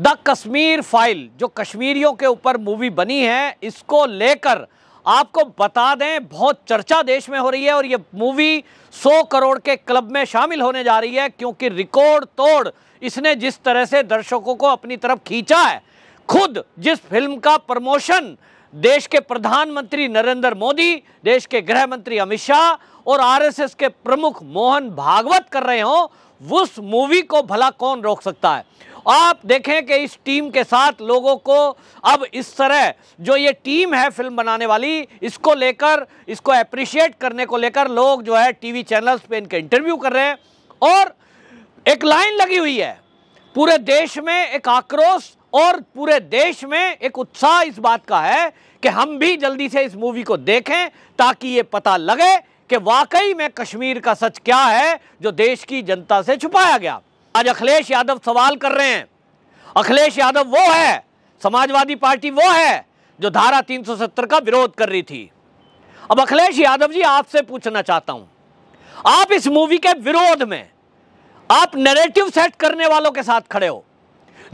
the Kashmir file जो कश्मीरियों के ऊपर मूवी बनी है इसको लेकर आपको बता दें बहुत चर्चा देश में हो रही है और ये मूवी 100 करोड़ के क्लब में शामिल होने जा रही है क्योंकि रिकॉर्ड तोड़ इसने जिस तरह से दर्शकों को अपनी तरफ खींचा है खुद जिस फिल्म का प्रमोशन देश के प्रधानमंत्री नरेंद्र मोदी देश के गृह मंत्री अमित शाह और आरएसएस के प्रमुख मोहन भागवत कर रहे हो उस मूवी को भला कौन रोक सकता है आप देखें कि इस टीम के साथ लोगों को अब इस तरह जो ये टीम है फिल्म बनाने वाली इसको लेकर इसको अप्रिशिएट करने को लेकर लोग जो है टीवी चैनल्स पे इनके इंटरव्यू कर रहे हैं और एक लाइन लगी हुई है पूरे देश में एक आक्रोश और पूरे देश में एक उत्साह इस बात का है कि हम भी जल्दी से इस मूवी को देखें ताकि ये पता लगे कि वाकई में कश्मीर का सच क्या है जो देश की जनता से छुपाया गया आज अखिलेश यादव सवाल कर रहे हैं अखिलेश यादव वो है समाजवादी पार्टी वो है जो धारा 370 का विरोध कर रही थी अब अखिलेश यादव जी आपसे पूछना चाहता हूं आप इस मूवी के विरोध में आप नैरेटिव सेट करने वालों के साथ खड़े हो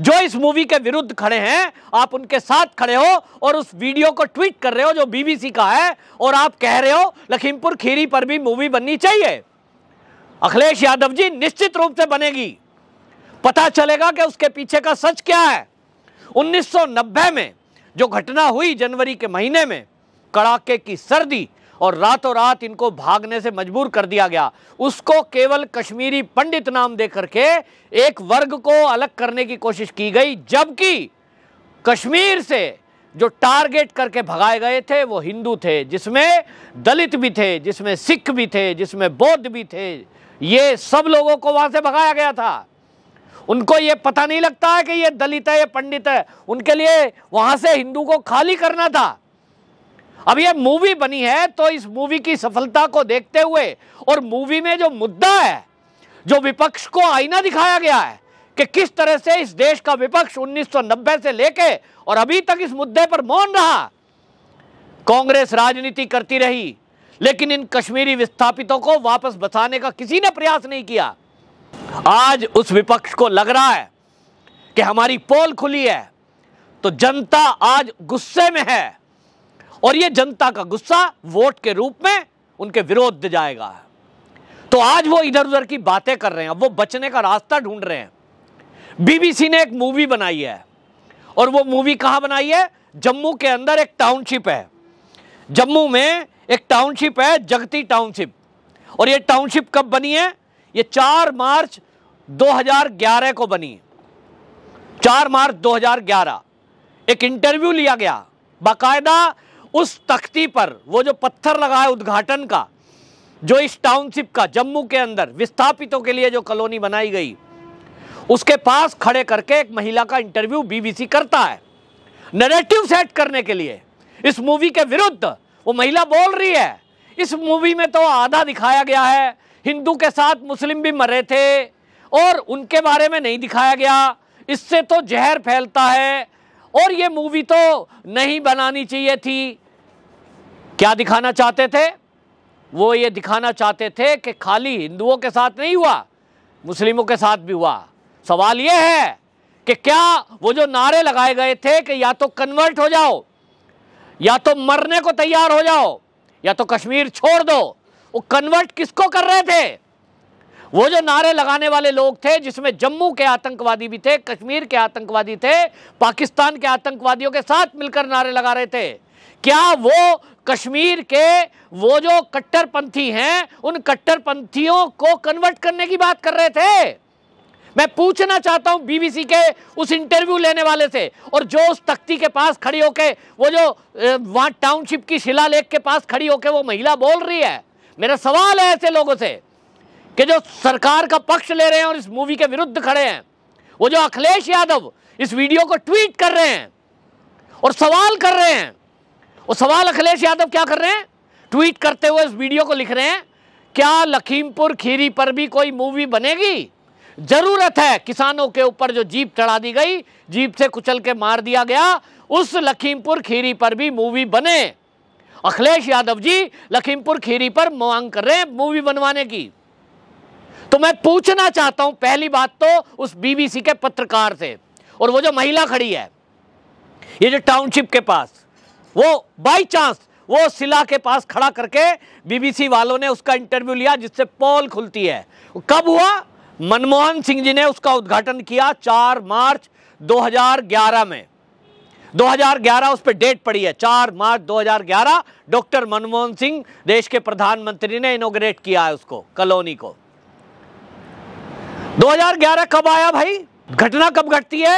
जो इस मूवी के विरुद्ध खड़े हैं आप उनके साथ खड़े हो और उस वीडियो को ट्वीट कर रहे हो जो बीबीसी का है और आप कह रहे हो लखीमपुर खीरी पर भी मूवी बननी चाहिए अखिलेश यादव जी निश्चित रूप से बनेगी पता चलेगा कि उसके पीछे का सच क्या है 1990 में जो घटना हुई जनवरी के महीने में कड़ाके की सर्दी और रातों रात इनको भागने से मजबूर कर दिया गया उसको केवल कश्मीरी पंडित नाम दे करके एक वर्ग को अलग करने की कोशिश की गई जबकि कश्मीर से जो टारगेट करके भगाए गए थे वो हिंदू थे जिसमें दलित भी थे जिसमें सिख भी थे जिसमें बौद्ध भी थे ये सब लोगों को वहां से भगाया गया था उनको ये पता नहीं लगता है कि ये दलित है ये पंडित है उनके लिए वहां से हिंदू को खाली करना था अब ये मूवी बनी है तो इस मूवी की सफलता को देखते हुए और मूवी में जो मुद्दा है जो विपक्ष को आईना दिखाया गया है कि किस तरह से इस देश का विपक्ष 1990 से लेके और अभी तक इस मुद्दे पर मौन रहा कांग्रेस राजनीति करती रही लेकिन इन कश्मीरी विस्थापितों को वापस बसाने का किसी ने प्रयास नहीं किया आज उस विपक्ष को लग रहा है कि हमारी पोल खुली है तो जनता आज गुस्से में है और ये जनता का गुस्सा वोट के रूप में उनके विरोध जाएगा तो आज वो इधर उधर की बातें कर रहे हैं वो बचने का रास्ता ढूंढ रहे हैं बीबीसी ने एक मूवी बनाई है और वो मूवी कहां बनाई है जम्मू के अंदर एक टाउनशिप है जम्मू में एक टाउनशिप है जगती टाउनशिप और ये टाउनशिप कब बनी है ये चार मार्च 2011 को बनी चार मार्च 2011 एक इंटरव्यू लिया गया बाकायदा उस तख्ती पर वो जो पत्थर लगा है उद्घाटन का जो इस टाउनशिप का जम्मू के अंदर विस्थापितों के लिए जो कॉलोनी बनाई गई उसके पास खड़े करके एक महिला का इंटरव्यू बीबीसी करता है नरेटिव सेट करने के लिए इस मूवी के विरुद्ध वो महिला बोल रही है इस मूवी में तो आधा दिखाया गया है हिंदू के साथ मुस्लिम भी मरे थे और उनके बारे में नहीं दिखाया गया इससे तो जहर फैलता है और ये मूवी तो नहीं बनानी चाहिए थी क्या दिखाना चाहते थे वो ये दिखाना चाहते थे कि खाली हिंदुओं के साथ नहीं हुआ मुस्लिमों के साथ भी हुआ सवाल ये है कि क्या वो जो नारे लगाए गए थे कि या तो कन्वर्ट हो जाओ या तो मरने को तैयार हो जाओ या तो कश्मीर छोड़ दो वो कन्वर्ट किसको कर रहे थे वो जो नारे लगाने वाले लोग थे जिसमें जम्मू के आतंकवादी भी थे कश्मीर के आतंकवादी थे पाकिस्तान के आतंकवादियों के साथ मिलकर नारे लगा रहे थे क्या वो कश्मीर के वो जो कट्टरपंथी हैं उन कट्टरपंथियों को कन्वर्ट करने की बात कर रहे थे मैं पूछना चाहता हूं बीबीसी के उस इंटरव्यू लेने वाले से और जो उस तख्ती के पास खड़ी होके वो जो वहां टाउनशिप की शिला लेख के पास खड़ी होके वो महिला बोल रही है मेरा सवाल है ऐसे लोगों से कि जो सरकार का पक्ष ले रहे हैं और इस मूवी के विरुद्ध खड़े हैं वो जो अखिलेश यादव इस वीडियो को ट्वीट कर रहे हैं और सवाल कर रहे हैं वो सवाल अखिलेश यादव क्या कर रहे हैं ट्वीट करते हुए इस वीडियो को लिख रहे हैं क्या लखीमपुर खीरी पर भी कोई मूवी बनेगी जरूरत है किसानों के ऊपर जो जीप चढ़ा दी गई जीप से कुचल के मार दिया गया उस लखीमपुर खीरी पर भी मूवी बने अखिलेश यादव जी लखीमपुर खीरी पर मांग कर रहे हैं मूवी बनवाने की तो मैं पूछना चाहता हूं पहली बात तो उस बीबीसी के पत्रकार से और वो जो महिला खड़ी है ये जो टाउनशिप के पास वो बाई चांस वो सिला के पास खड़ा करके बीबीसी वालों ने उसका इंटरव्यू लिया जिससे पोल खुलती है कब हुआ मनमोहन सिंह जी ने उसका उद्घाटन किया 4 मार्च 2011 में 2011 उस पर डेट पड़ी है 4 मार्च 2011 डॉक्टर मनमोहन सिंह देश के प्रधानमंत्री ने इनोग्रेट किया है उसको कॉलोनी को 2011 कब आया भाई घटना कब घटती है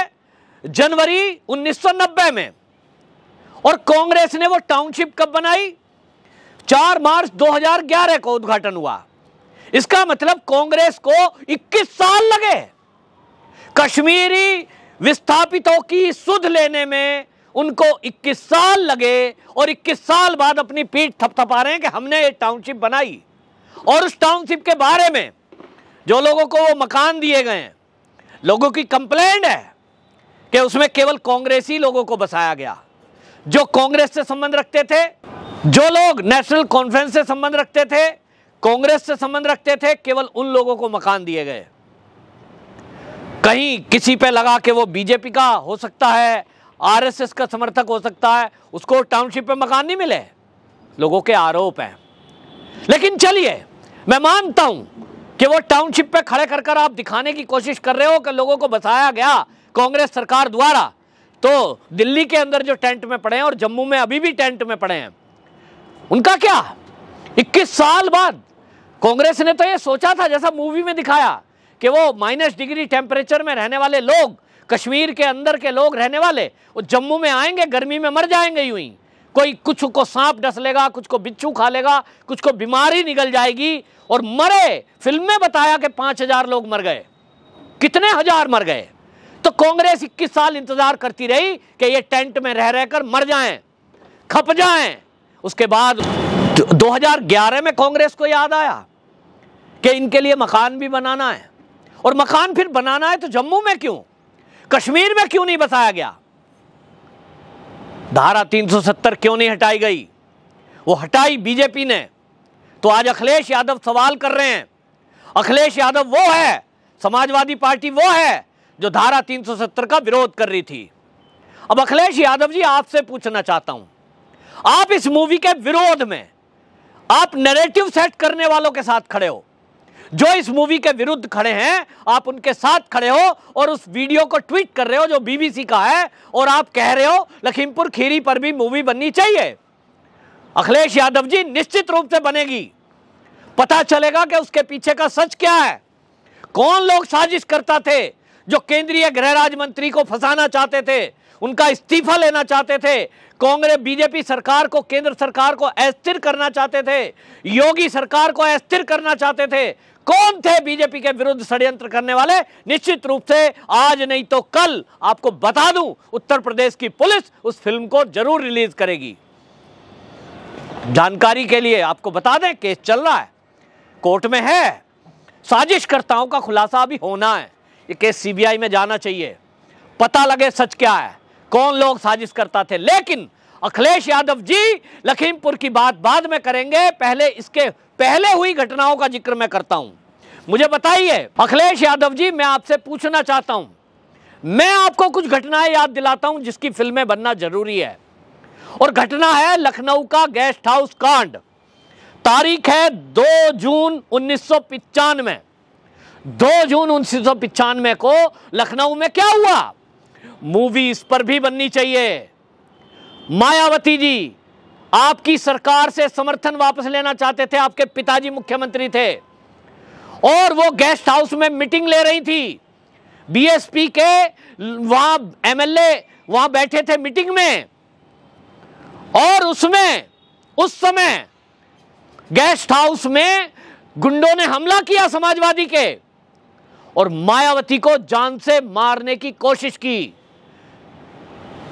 जनवरी 1990 में और कांग्रेस ने वो टाउनशिप कब बनाई 4 मार्च 2011 को उद्घाटन हुआ इसका मतलब कांग्रेस को 21 साल लगे कश्मीरी विस्थापितों की सुध लेने में उनको 21 साल लगे और 21 साल बाद अपनी पीठ थपथपा रहे हैं कि हमने ये टाउनशिप बनाई और उस टाउनशिप के बारे में जो लोगों को वो मकान दिए गए हैं लोगों की कंप्लेंट है कि उसमें केवल कांग्रेसी लोगों को बसाया गया जो कांग्रेस से संबंध रखते थे जो लोग नेशनल कॉन्फ्रेंस से संबंध रखते थे कांग्रेस से संबंध रखते थे केवल उन लोगों को मकान दिए गए कहीं किसी पे लगा के वो बीजेपी का हो सकता है आरएसएस का समर्थक हो सकता है उसको टाउनशिप पे मकान नहीं मिले लोगों के आरोप हैं लेकिन चलिए मैं मानता हूं कि वो टाउनशिप पे खड़े कर कर आप दिखाने की कोशिश कर रहे हो कि लोगों को बताया गया कांग्रेस सरकार द्वारा तो दिल्ली के अंदर जो टेंट में पड़े हैं और जम्मू में अभी भी टेंट में पड़े हैं उनका क्या 21 साल बाद कांग्रेस ने तो ये सोचा था जैसा मूवी में दिखाया कि वो माइनस डिग्री टेम्परेचर में रहने वाले लोग कश्मीर के अंदर के लोग रहने वाले वो जम्मू में आएंगे गर्मी में मर जाएंगे यूं ही कोई कुछ को सांप डस लेगा कुछ को बिच्छू खा लेगा कुछ को बीमारी निकल जाएगी और मरे फिल्म में बताया कि पांच हजार लोग मर गए कितने हजार मर गए तो कांग्रेस इक्कीस साल इंतजार करती रही कि ये टेंट में रह रहकर मर जाएं खप जाएं उसके बाद 2011 में कांग्रेस को याद आया कि इनके लिए मकान भी बनाना है और मकान फिर बनाना है तो जम्मू में क्यों कश्मीर में क्यों नहीं बसाया गया धारा 370 क्यों नहीं हटाई गई वो हटाई बीजेपी ने तो आज अखिलेश यादव सवाल कर रहे हैं अखिलेश यादव वो है समाजवादी पार्टी वो है जो धारा 370 का विरोध कर रही थी अब अखिलेश यादव जी आपसे पूछना चाहता हूं आप इस मूवी के विरोध में आप नैरेटिव सेट करने वालों के साथ खड़े हो जो इस मूवी के विरुद्ध खड़े हैं आप उनके साथ खड़े हो और उस वीडियो को ट्वीट कर रहे हो जो बीबीसी का है और आप कह रहे हो लखीमपुर खीरी पर भी मूवी बननी चाहिए अखिलेश यादव जी निश्चित रूप से बनेगी पता चलेगा कि उसके पीछे का सच क्या है कौन लोग साजिश करता थे जो केंद्रीय गृह राज्य मंत्री को फंसाना चाहते थे उनका इस्तीफा लेना चाहते थे कांग्रेस बीजेपी सरकार को केंद्र सरकार को अस्थिर करना चाहते थे योगी सरकार को अस्थिर करना चाहते थे कौन थे बीजेपी के विरुद्ध षड्यंत्र करने वाले निश्चित रूप से आज नहीं तो कल आपको बता दूं उत्तर प्रदेश की पुलिस उस फिल्म को जरूर रिलीज करेगी जानकारी के लिए आपको बता दें केस चल रहा है कोर्ट में है साजिशकर्ताओं का खुलासा अभी होना है ये केस सीबीआई में जाना चाहिए पता लगे सच क्या है कौन लोग साजिश करता थे लेकिन अखिलेश यादव जी लखीमपुर की बात बाद में करेंगे पहले इसके पहले हुई घटनाओं का जिक्र मैं करता हूं मुझे बताइए अखिलेश यादव जी मैं आपसे पूछना चाहता हूं मैं आपको कुछ घटनाएं याद दिलाता हूं जिसकी फिल्में बनना जरूरी है और घटना है लखनऊ का गेस्ट हाउस कांड तारीख है 2 जून उन्नीस दो जून उन्नीस सौ को लखनऊ में क्या हुआ मूवी इस पर भी बननी चाहिए मायावती जी आपकी सरकार से समर्थन वापस लेना चाहते थे आपके पिताजी मुख्यमंत्री थे और वो गेस्ट हाउस में मीटिंग ले रही थी बीएसपी के वहां एमएलए वहां बैठे थे मीटिंग में और उसमें उस समय गेस्ट हाउस में गुंडों ने हमला किया समाजवादी के और मायावती को जान से मारने की कोशिश की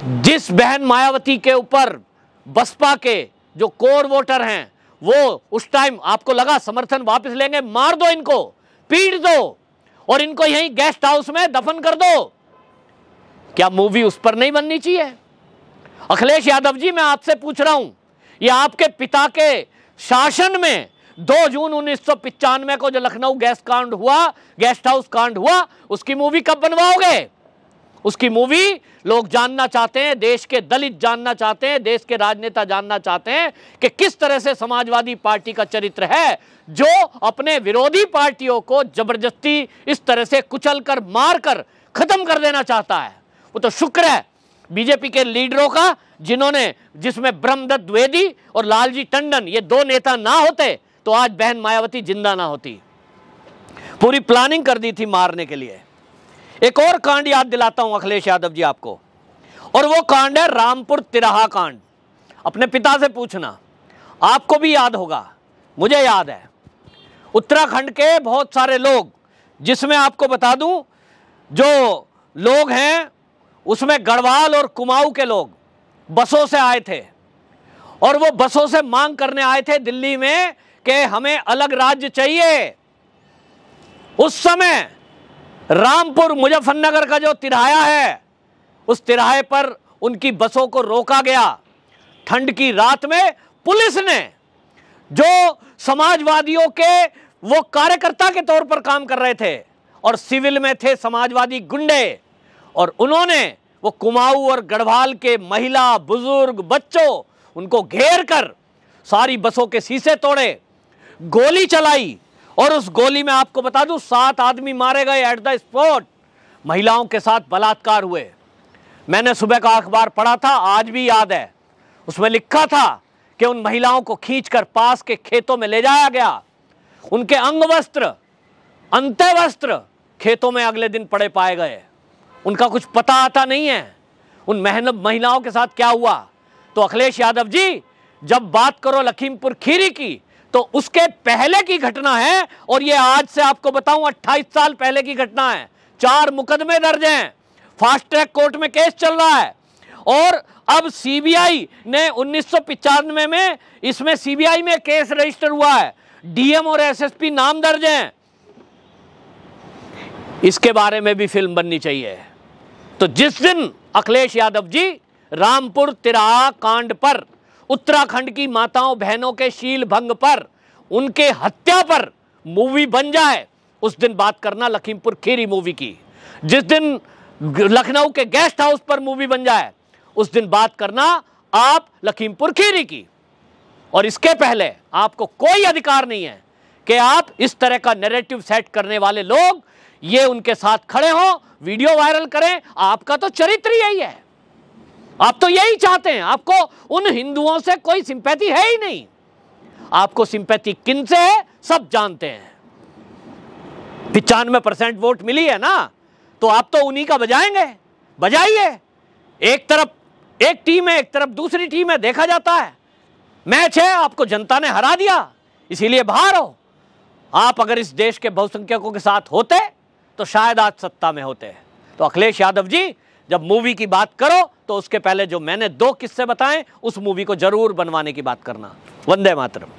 जिस बहन मायावती के ऊपर बसपा के जो कोर वोटर हैं वो उस टाइम आपको लगा समर्थन वापस लेंगे मार दो इनको पीट दो और इनको यहीं गेस्ट हाउस में दफन कर दो क्या मूवी उस पर नहीं बननी चाहिए अखिलेश यादव जी मैं आपसे पूछ रहा हूं ये आपके पिता के शासन में 2 जून उन्नीस को जो लखनऊ गैस कांड हुआ गेस्ट हाउस कांड हुआ उसकी मूवी कब बनवाओगे उसकी मूवी लोग जानना चाहते हैं देश के दलित जानना चाहते हैं देश के राजनेता जानना चाहते हैं कि किस तरह से समाजवादी पार्टी का चरित्र है जो अपने विरोधी पार्टियों को जबरदस्ती इस तरह से कुचल कर मार कर खत्म कर देना चाहता है वो तो शुक्र है बीजेपी के लीडरों का जिन्होंने जिसमें ब्रह्मदत्त द्वेदी और लालजी टंडन ये दो नेता ना होते तो आज बहन मायावती जिंदा ना होती पूरी प्लानिंग कर दी थी मारने के लिए एक और कांड याद दिलाता हूं अखिलेश यादव जी आपको और वो कांड है रामपुर तिराहा कांड अपने पिता से पूछना आपको भी याद होगा मुझे याद है उत्तराखंड के बहुत सारे लोग जिसमें आपको बता दूं जो लोग हैं उसमें गढ़वाल और कुमाऊं के लोग बसों से आए थे और वो बसों से मांग करने आए थे दिल्ली में कि हमें अलग राज्य चाहिए उस समय रामपुर मुजफ्फरनगर का जो तिराया है उस तिराहे पर उनकी बसों को रोका गया ठंड की रात में पुलिस ने जो समाजवादियों के वो कार्यकर्ता के तौर पर काम कर रहे थे और सिविल में थे समाजवादी गुंडे और उन्होंने वो कुमाऊ और गढ़वाल के महिला बुजुर्ग बच्चों उनको घेर कर सारी बसों के शीशे तोड़े गोली चलाई और उस गोली में आपको बता दूं सात आदमी मारे गए एट द स्पॉट महिलाओं के साथ बलात्कार हुए मैंने सुबह का अखबार पढ़ा था आज भी याद है उसमें लिखा था कि उन महिलाओं को खींचकर पास के खेतों में ले जाया गया उनके अंग वस्त्र अंत्य वस्त्र खेतों में अगले दिन पड़े पाए गए उनका कुछ पता आता नहीं है उन मेहनत महिलाओं के साथ क्या हुआ तो अखिलेश यादव जी जब बात करो लखीमपुर खीरी की तो उसके पहले की घटना है और ये आज से आपको बताऊं 28 साल पहले की घटना है चार मुकदमे दर्ज हैं फास्ट ट्रैक कोर्ट में केस चल रहा है और अब सीबीआई ने उन्नीस में इसमें सीबीआई में केस रजिस्टर हुआ है डीएम और एसएसपी नाम दर्ज हैं इसके बारे में भी फिल्म बननी चाहिए तो जिस दिन अखिलेश यादव जी रामपुर तिराहा कांड पर उत्तराखंड की माताओं बहनों के शील भंग पर उनके हत्या पर मूवी बन जाए उस दिन बात करना लखीमपुर खीरी मूवी की जिस दिन लखनऊ के गेस्ट हाउस पर मूवी बन जाए उस दिन बात करना आप लखीमपुर खीरी की और इसके पहले आपको कोई अधिकार नहीं है कि आप इस तरह का नैरेटिव सेट करने वाले लोग ये उनके साथ खड़े हों वीडियो वायरल करें आपका तो चरित्र यही है आप तो यही चाहते हैं आपको उन हिंदुओं से कोई सिंपैथी है ही नहीं आपको सिंपैथी किन से है सब जानते हैं पिचानवे परसेंट वोट मिली है ना तो आप तो उन्हीं का बजाएंगे बजाइए एक तरफ एक टीम है एक तरफ दूसरी टीम है देखा जाता है मैच है आपको जनता ने हरा दिया इसीलिए बाहर हो आप अगर इस देश के बहुसंख्यकों के साथ होते तो शायद आज सत्ता में होते तो अखिलेश यादव जी जब मूवी की बात करो तो उसके पहले जो मैंने दो किस्से बताएं उस मूवी को जरूर बनवाने की बात करना वंदे मातरम